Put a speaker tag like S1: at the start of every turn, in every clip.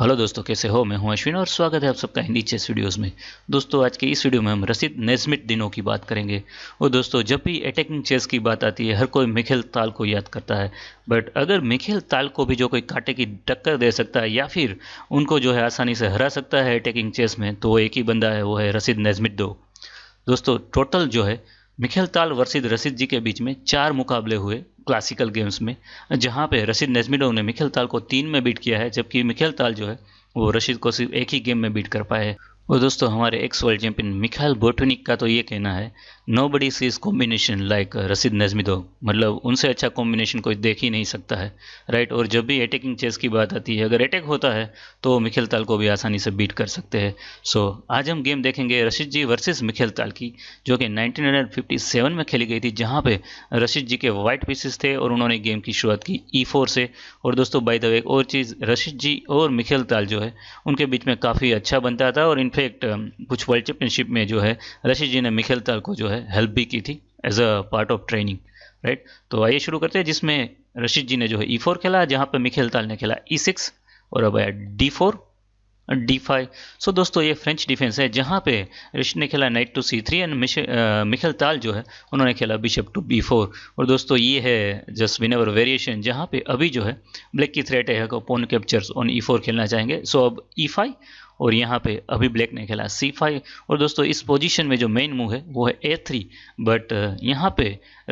S1: hello दोस्तों कैसे हो मैं हूं अश्विन और स्वागत है आप सबका हिंदी चेस वीडियोस में दोस्तों आज के इस वीडियो में हम रसीद नेजमिट दिनों की बात करेंगे और दोस्तों जब भी अटैकिंग चेस की बात आती है हर कोई मिखेल ताल को याद करता है बट अगर मिखेल ताल को भी जो कोई कांटे की टक्कर दे सकता है या फिर उनको जो है आसानी से हरा सकता है अटैकिंग चेस में तो वो एक ही बंदा है वो है रसीद नेजमिट दो दोस्तों टोटल जो है मिखेल ताल वर्सिद रसीद जी के बीच में चार मुकाबले हुए क्लासिकल गेम्स में जहां पे रशीद नेजमिडोव ने मिखेल ताल को तीन में बीट किया है जबकि मिखेल ताल जो है वो रशीद को सिर्फ एक ही गेम में बीट कर पाए और दोस्तों हमारे ex world champion Mikhail Botvinnik का तो ये कहना है nobody sees combination like Rashid Nezhmetdinov तो, मतलब उनसे अच्छा कॉम्बिनेशन कोई देख ही नहीं सकता है राइट और जब भी अटैकिंग चेस की बात आती है अगर अटैक होता है तो मिखेल ताल को भी आसानी से बीट कर सकते हैं सो so, आज हम गेम देखेंगे रशीद जी वर्सेज मिखेल ताल की जो कि नाइनटीन में खेली गई थी जहाँ पर रशीद जी के वाइट पीसेस थे और उन्होंने गेम की शुरुआत की ई e से और दोस्तों बाई द वे एक और चीज़ रशीद जी और मिखेल ताल जो है उनके बीच में काफ़ी अच्छा बनता था और इनफेक्ट इनफैक्ट um, कुछ वर्ल्ड चैंपियनशिप में जो है रशीद जी ने मिखेल तार को जो है हेल्प भी की थी as a part of training right तो आइए शुरू करते हैं जिसमें रशीद जी ने जो है ई e फोर खेला जहाँ पर मिखेल ताल ने खेला ई e सिक्स और अब आया D four D five so दोस्तों ये फ्रेंच डिफेंस है जहाँ पे रशीद ने खेला knight to C three and Mikhail Tal जो है उन्होंने खेला बिशप टू बी फोर और दोस्तों ये है जस्ट विन एवर वेरिएशन जहाँ पे अभी जो है ब्लैक की थ्रेट है opponent captures on E four खेलना चाहेंगे सो so अब ई e फाइव और यहाँ पे अभी ब्लैक ने खेला सी फाइव और दोस्तों इस पोजीशन में जो मेन मूव है वो है ए थ्री बट यहाँ पे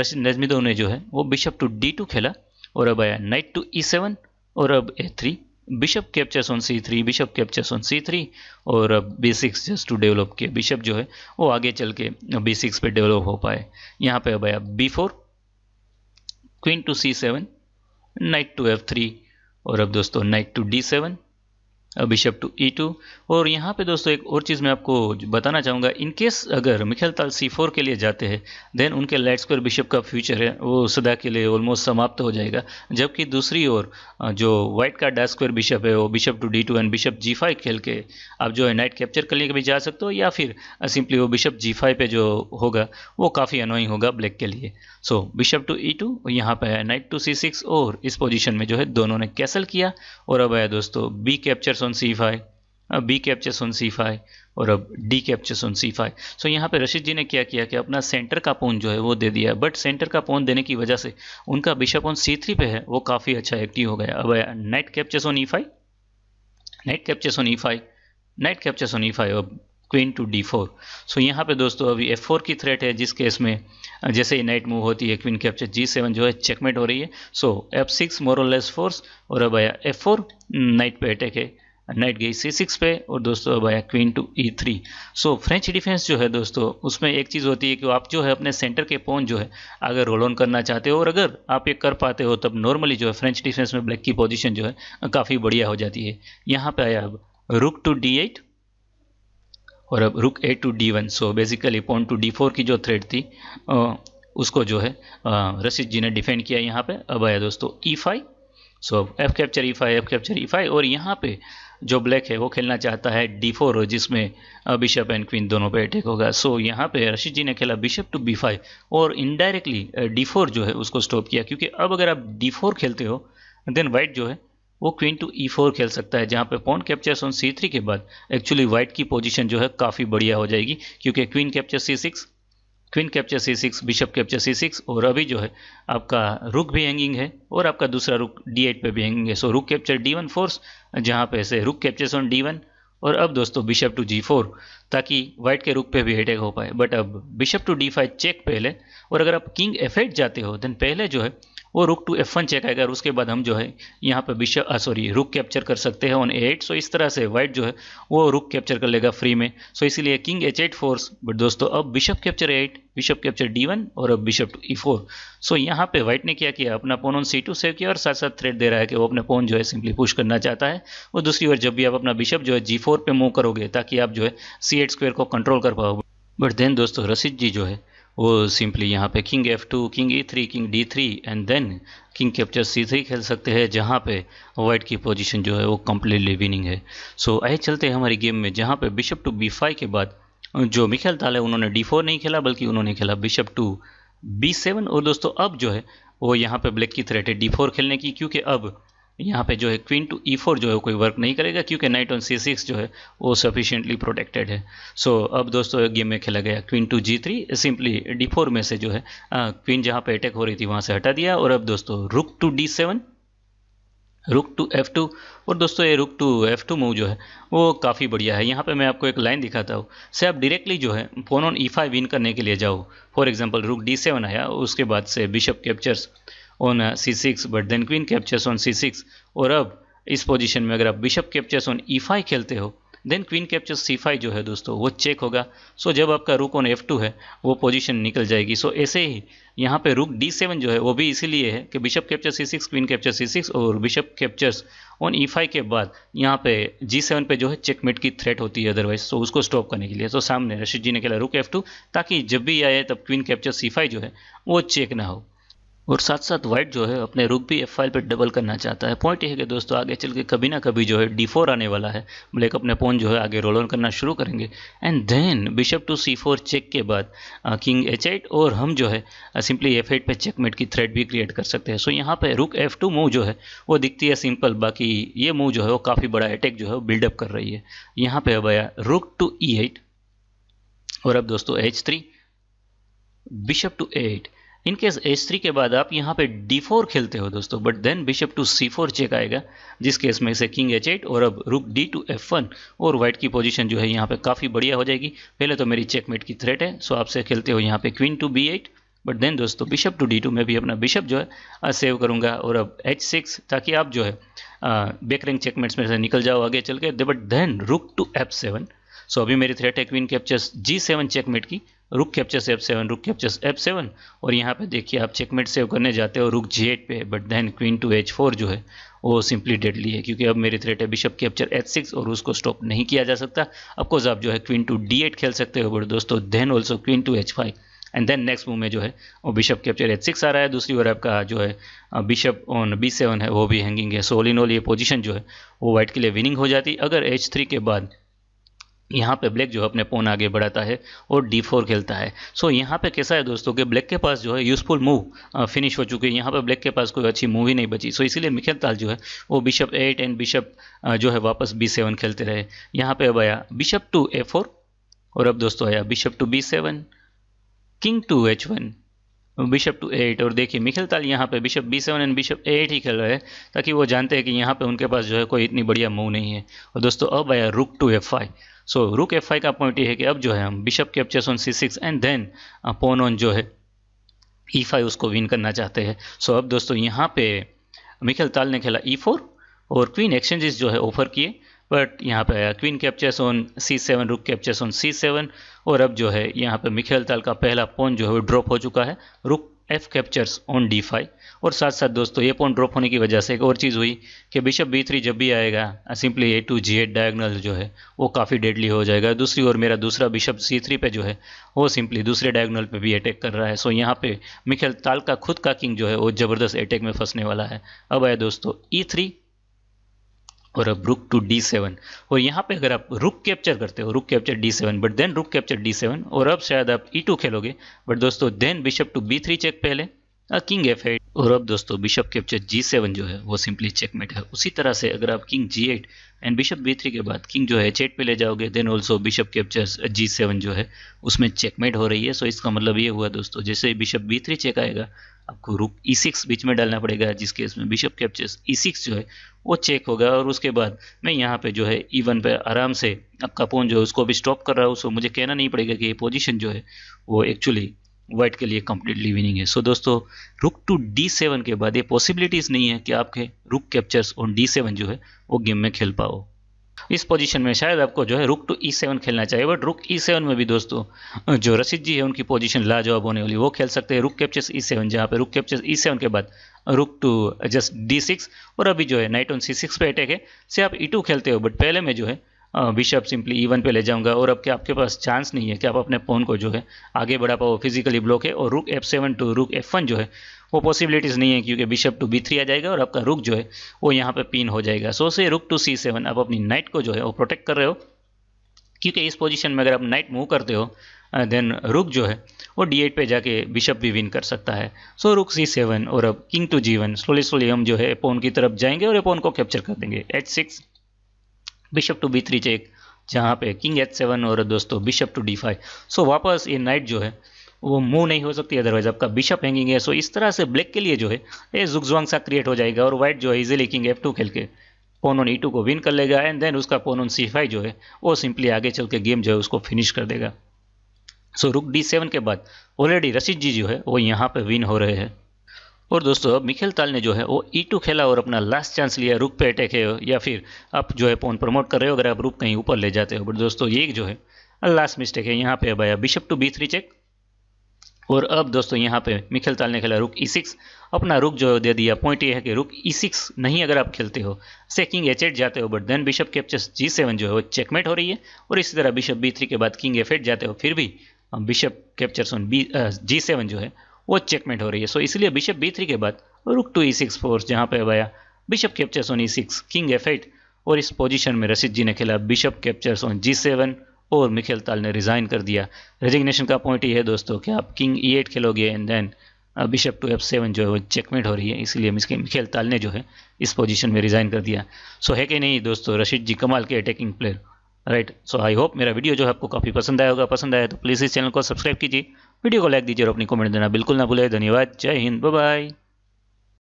S1: रशिद नजमिदों ने जो है वो बिशप टू डी टू खेला और अब आया नाइट टू ई सेवन और अब A three bishop captures on C three bishop captures on C three और अब B six just to develop किया बिशप जो है वो आगे चल के बी सिक्स पर डेवलप हो पाए यहाँ पे अब आया B four queen to C seven knight to F three और अब दोस्तों knight to D seven bishop to E two और यहाँ पे दोस्तों एक और चीज़ मैं आपको बताना चाहूँगा इन केस अगर मिखेल ताल सी फोर के लिए जाते हैं देन उनके लाइट स्क्वायर बिशप का फ्यूचर है वो सदा के लिए ऑलमोस्ट समाप्त हो जाएगा जबकि दूसरी ओर जो वाइट का डार्क स्क्वायर बिशप है वो bishop to D two and bishop G five खेल के आप जो है नाइट कैप्चर करने के भी जा सकते हो या फिर सिंपली वो बिशप जी फाइव पे जो होगा वो काफ़ी अनोई होगा ब्लैक के लिए so bishop to E two यहाँ पर है नाइट टू सी सिक्स और इस पोजिशन में जो है दोनों ने कैसल किया और अब आया दोस्तों B capture on C five अब B captures on C five और अब D captures on C five so यहाँ पे रशीद जी ने क्या किया कि अपना सेंटर का पोन जो है वो दे दिया बट सेंटर का पोन देने की वजह से उनका बिशप ऑन सी थ्री पे है वो काफ़ी अच्छा एक्टिव हो गया अब knight captures on E five knight captures on E five knight captures on E five अब queen to D four so यहाँ पे दोस्तों अभी एफ फोर की थ्रेट है जिस केस में जैसे ही नाइट मूव होती है क्वीन कैप्चर जी सेवन जो है चेकमेट हो रही है so F six more or less forced और अब आया एफ फोर नाइट पे अटैक है नाइट गई सी सिक्स पे और दोस्तों अब आया queen to E three so French defence जो है दोस्तों उसमें एक चीज़ होती है कि आप जो है अपने सेंटर के पोन जो है अगर रोल ऑन करना चाहते हो और अगर आप ये कर पाते हो तब नॉर्मली जो है फ्रेंच डिफेंस में ब्लैक की पोजिशन जो है काफ़ी बढ़िया हो जाती है यहाँ पर आया अब रुक टू डी एट और अब rook A to D one so basically pawn to D four की जो थ्रेड थी उसको जो है रशीद जी ने डिफेंड किया यहाँ पे अब आया दोस्तों ई फाइव सो अब F capture E five F capture E five और यहाँ पे जो ब्लैक है वो खेलना चाहता है डी फोर जिसमें बिशप एंड क्वीन दोनों पे अटैक होगा सो so, यहाँ पे रशीद जी ने खेला बिशप टू बी फाइव और इनडायरेक्टली डी फोर जो है उसको स्टॉप किया क्योंकि अब अगर आप डी फोर खेलते हो देन वाइट जो है वो क्वीन टू ई फोर खेल सकता है जहाँ पे pawn captures on C three के बाद एक्चुअली वाइट की पोजीशन जो है काफ़ी बढ़िया हो जाएगी क्योंकि queen capture C six queen capture C six bishop capture C six और अभी जो है आपका रुक भी हैंगिंग है और आपका दूसरा रुक डी एट पर भी हैंगिंग है सो रुक कैप्चर डी वन फोर्स जहाँ पे ऐसे रुक कैप्चर ऑन डी वन और अब दोस्तों बिशप टू जी फोर ताकि वाइट के रुक पे भी अटैक हो पाए बट अब bishop to D five check पहले और अगर आप किंग एफेक्ट जाते हो देन पहले जो है वो रुक टू एफ चेक आएगा और उसके बाद हम जो है यहाँ पे विषय सॉरी रुक कैप्चर कर सकते हैं ऑन एट सो इस तरह से वाइट जो है वो रुक कैप्चर कर लेगा फ्री में सो so, इसीलिए king H eight forced but दोस्तों अब bishop capture eight bishop capture D one और अब बिशप ई फोर सो यहाँ पे वाइट ने क्या किया अपना pawn on C two save किया और साथ साथ थ्रेड दे रहा है कि वो अपने पोन जो है सिंपली पुश करना चाहता है और दूसरी ओर जब भी आप अपना बिशप जो है जी फोर पर मूव करोगे ताकि आप जो है सी एट स्क्वेयर को कंट्रोल कर पाओ बट देन दोस्तों रसीद जी जो है वो सिंपली यहाँ पे king F two king three king D three and then king capture C three खेल सकते हैं जहाँ पे वाइट की पोजीशन जो है वो कम्प्लीटली विनिंग है सो so, आए चलते हैं हमारी गेम में जहाँ पे बिशप टू बी फाइव के बाद जो मिखेल ताल है उन्होंने डी फोर नहीं खेला बल्कि उन्होंने खेला बिशप टू बी सेवन और दोस्तों अब जो है वो यहाँ पे ब्लैक की थ्रेट है डी फोर खेलने की क्योंकि अब यहाँ पे जो है क्वीन टू ई फोर जो है कोई वर्क नहीं करेगा क्योंकि नाइट ऑन सी सिक्स जो है वो सफिशियंटली प्रोटेक्टेड है सो so, अब दोस्तों गेम में खेला गया queen to G three simply D four में से जो है क्वीन जहाँ पे अटैक हो रही थी वहाँ से हटा दिया और अब दोस्तों rook to D seven rook to F two और दोस्तों ये रुक टू एफ टू मूव जो है वो काफ़ी बढ़िया है यहाँ पे मैं आपको एक लाइन दिखाता हूँ से आप डायरेक्टली जो है pawn on E five win करने के लिए जाओ for example rook D seven आया उसके बाद से bishop captures on C six but then queen captures on C six और अब इस पोजीशन में अगर आप बिशप कैप्चर्स ऑन फाइव खेलते हो देन क्वीन कैप्चर फाइव जो है दोस्तों वो चेक होगा सो so, जब आपका रुक ऑन एफ टू है वो पोजीशन निकल जाएगी सो so, ऐसे ही यहाँ पे रुक डी सेवन जो है वो भी इसीलिए है कि bishop capture C six queen capture C six और bishop captures on E five के बाद यहाँ पे सेवन पे जो है चेकमेट की थ्रेट होती है अदरवाइज सो so, उसको स्टॉप करने के लिए सो so, सामने रशीद जी ने खेला रुक एफ ताकि जब भी आए तब क्वीन कैप्चर सी जो है वो चेक ना हो और साथ साथ व्हाइट जो है अपने रुक भी एफ फाइल पर डबल करना चाहता है पॉइंट ये है कि दोस्तों आगे चल के कभी ना कभी जो है डी फोर आने वाला है ब्लैक अपने पोन जो है आगे रोल ऑन करना शुरू करेंगे and then bishop to C four check के बाद किंग एच एट और हम जो है सिंपली एफ एट पर चेकमेट की थ्रेड भी क्रिएट कर सकते हैं सो so, यहाँ पर रुक एफ टू मूव जो है वो दिखती है सिंपल बाकी ये मूव जो है वो काफ़ी बड़ा अटैक जो है बिल्डअप कर रही है यहाँ पर अब आया रुक टू ई एट और अब दोस्तों H three bishop to eight in case H three के बाद आप यहाँ पे डी फोर खेलते हो दोस्तों but then bishop to C four check आएगा जिस केस में से किंग एच एट और अब rook D to F one और वाइट की पोजीशन जो है यहाँ पे काफ़ी बढ़िया हो जाएगी पहले तो मेरी चेकमेट की थ्रेट है सो आपसे खेलते हो यहाँ पे queen to B eight but then दोस्तों बिशप टू डी टू में भी अपना बिशप जो है सेव करूँगा और अब एच सिक्स ताकि आप जो है बेकरिंग रैंक चेकमेट्स में से निकल जाओ आगे चल के but then rook to F seven so अभी मेरी थ्रेट है queen capture G seven checkmate की rook captures F seven rook captures F seven और यहाँ पे देखिए आप चेकमेट सेव करने जाते हो रुक जी एट पे but then queen to H four जो है वो सिंपली डेडली है क्योंकि अब मेरी थ्रेट है बिशप कैप्चर एच सिक्स और उसको स्टॉप नहीं किया जा सकता अफकोर्स आप जो है क्वीन टू डी एट खेल सकते हो बट दोस्तों then also queen to H five and then next move में जो है वो बिशप कैप्चर एच सिक्स आ रहा है दूसरी ओर आपका जो है बिशप ऑन बी सेवन है वो भी हैंगिंग है सो ऑल इन ऑल ये पोजीशन जो है वो वाइट के लिए विनिंग हो जाती अगर एच थ्री के बाद यहाँ पे ब्लैक जो है अपने पोन आगे बढ़ाता है और डी फोर खेलता है सो so, यहाँ पे कैसा है दोस्तों कि ब्लैक के पास जो है यूज़फुल मूव फिनिश हो चुकी है यहाँ पे ब्लैक के पास कोई अच्छी मूव ही नहीं बची सो so, इसीलिए मिखेल ताल जो है वो बिशप एट एंड बिशप जो है वापस बी सेवन खेलते रहे यहाँ पे अब आया बिशप टू ए फोर और अब दोस्तों आया bishop to B seven king to H one bishop to eight और देखिए मिखेल ताल यहाँ पे bishop B seven and bishop eight ही खेल रहे हैं ताकि वो जानते हैं कि यहाँ पे उनके पास जो है कोई इतनी बढ़िया मूव नहीं है और दोस्तों अब आया रुक टू एफ फाइव सो रुक एफ का पॉइंट ये है कि अब जो है हम bishop captures on C six and then pawn on जो है ई e फाइव उसको विन करना चाहते हैं सो so, अब दोस्तों यहाँ पे मिखेल ताल ने खेला ई e फोर और क्वीन एक्सचेंजेस जो है ऑफर किए बट यहाँ पे आया queen captures on C seven rook captures on C seven और अब जो है यहाँ पे मिखेल ताल का पहला पोन जो है वो ड्रॉप हो चुका है rook F captures on D five और साथ साथ दोस्तों ये पॉइंट ड्रॉप होने की वजह से एक और चीज़ हुई कि बिशप बी थ्री जब भी आएगा simply A to G eight diagonal जो है वो काफ़ी डेडली हो जाएगा दूसरी ओर मेरा दूसरा बिशप सी थ्री पर जो है वो सिंपली दूसरे डायगनल पे भी अटैक कर रहा है सो यहाँ पे मिखेल ताल का खुद का किंग जो है वो ज़बरदस्त अटैक में फंसने वाला है अब आया दोस्तों ई e थ्री और अब रुक टू डी सेवन और यहाँ पे अगर आप रुक कैप्चर करते हो rook capture D seven but then rook capture D seven और अब शायद आप ई e टू खेलोगे बट दोस्तों then bishop to B three check पहले किंग एफ एट और अब दोस्तों बिशप कैप्चर जी सेवन जो है वो सिंपली चेकमेट है उसी तरह से अगर आप king G eight and bishop B three के बाद किंग जो है चेट पे ले जाओगे then also bishop capture G seven जो है उसमें चेकमेट हो रही है सो इसका मतलब ये हुआ दोस्तों जैसे बिशप बी थ्री चेक आएगा आपको रुक ई सिक्स बीच में डालना पड़ेगा जिसके इसमें बिशप कैप्चर्स ई सिक्स जो है वो चेक हो गया और उसके बाद मैं यहाँ पे जो है ई वन पर आराम से आपका पोन जो है उसको भी स्टॉप कर रहा हूँ सो मुझे कहना नहीं पड़ेगा कि ये पोजिशन जो है वो एक्चुअली वाइट के लिए कम्प्लीटली विनिंग है सो so, दोस्तों रुक टू डी सेवन के बाद ये पॉसिबिलिटीज़ नहीं है कि आपके रुक कैप्चर्स ऑन डी सेवन जो है वो गेम में खेल पाओ इस पोजीशन में शायद आपको जो है रुक टू ई सेवन खेलना चाहिए बट रुक ई सेवन में भी दोस्तों जो रशीद जी है उनकी पोजीशन लाजवाब होने वाली वो खेल सकते हैं रुक कैप्चर्स ई सेवन जहाँ पे रुक कैप्चर्स ई सेवन के बाद रुक टू जस्ट डी सिक्स और अभी जो है नाइट ऑन सी सिक्स पे अटैक है से आप ई e टू खेलते हो बट पहले में जो है बिशप सिंपली ई पे ले जाऊंगा और अब क्या आपके पास चांस नहीं है कि आप अपने फोन को जो है आगे बढ़ा पाओ फिजिकली ब्लॉक है और rook F seven to rook F one जो है वो पॉसिबिलिटीज़ नहीं है क्योंकि बिशप टू बी थ्री आ जाएगा और आपका रुक जो है वो यहाँ पे पिन हो जाएगा सो से रुक टू सी सेवन आप अपनी नाइट को जो है वो प्रोटेक्ट कर रहे हो क्योंकि इस पोजिशन में अगर आप नाइट मूव करते हो देन रुक जो है वो डी एट पर जाके बिशप भी विन कर सकता है सो रुक सी सेवन और अब king to G slowly slowly हम जो है पोन की तरफ जाएंगे और पोन को कैप्चर कर देंगे H six bishop to B three check जहाँ पे किंग एच सेवन और दोस्तों bishop to D five so वापस ये नाइट जो है वो मूव नहीं हो सकती अदरवाइज आपका बिशप हैंगिंग है सो इस तरह से ब्लैक के लिए जो है ये जुगजुआंग सा क्रिएट हो जाएगा और व्हाइट जो है इजिली किंग एफ टू खेल के पोन ऑन ई टू को विन कर लेगा एंड देन उसका पोन ऑन सी फाइव जो है वो सिंपली आगे चल के गेम जो है उसको फिनिश कर देगा सो रुक डी सेवन के बाद ऑलरेडी रशीद जी जो है वो यहाँ पे विन हो रहे हैं और दोस्तों अब मिखेल ताल ने जो है वो ई e टू खेला और अपना लास्ट चांस लिया रुक पे अटैक है या फिर आप जो है पोन प्रमोट कर रहे हो अगर आप रुक कहीं ऊपर ले जाते हो बट दोस्तों ये जो है लास्ट मिस्टेक है यहाँ पे अब आया bishop to B three check और अब दोस्तों यहाँ पे मिखेल ताल ने खेला रुक ई सिक्स अपना रुक जो दे दिया पॉइंट ये है कि रुक ई सिक्स नहीं अगर आप खेलते हो सेकिंग एच एट जाते हो but then bishop captures G seven जो है वो चेकमेट हो रही है और इसी तरह बिशप बी थ्री के बाद किंग एफ एट जाते हो फिर भी bishop captures on B G seven जो है वो चेकमेट हो रही है सो इसलिए बिशप बी थ्री के बाद रुक टू ई सिक्स फोर्स जहाँ पे गया bishop captures on E six king F eight और इस पोजीशन में रशीद जी ने खेला bishop captures on G seven और मिखेल ताल ने रिज़ाइन कर दिया रेजिग्नेशन का पॉइंट ये है दोस्तों कि आप किंग ई एट खेलोगे and then bishop to F seven जो है वो चेकमेट हो रही है इसलिए मिखेल ताल ने जो है इस पोजीशन में रिज़ाइन कर दिया सो है कि नहीं दोस्तों रशीद जी कमाल के attacking player right so I hope मेरा वीडियो जो है आपको काफ़ी पसंद आया होगा पसंद आया तो प्लीज़ इस चैनल को सब्सक्राइब कीजिए वीडियो को लाइक दीजिए और अपनी कमेंट देना बिल्कुल ना भूले धन्यवाद जय हिंद बाय